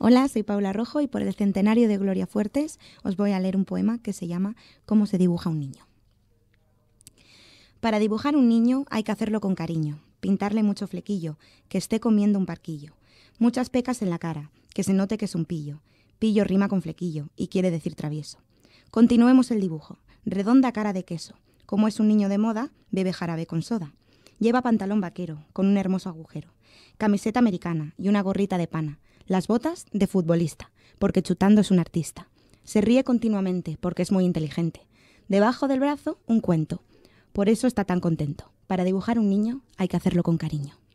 Hola, soy Paula Rojo y por el centenario de Gloria Fuertes os voy a leer un poema que se llama ¿Cómo se dibuja un niño? Para dibujar un niño hay que hacerlo con cariño, pintarle mucho flequillo, que esté comiendo un parquillo, muchas pecas en la cara, que se note que es un pillo. Pillo rima con flequillo y quiere decir travieso. Continuemos el dibujo. Redonda cara de queso. Como es un niño de moda, bebe jarabe con soda. Lleva pantalón vaquero, con un hermoso agujero, camiseta americana y una gorrita de pana las botas de futbolista, porque chutando es un artista. Se ríe continuamente, porque es muy inteligente. Debajo del brazo, un cuento. Por eso está tan contento. Para dibujar un niño hay que hacerlo con cariño.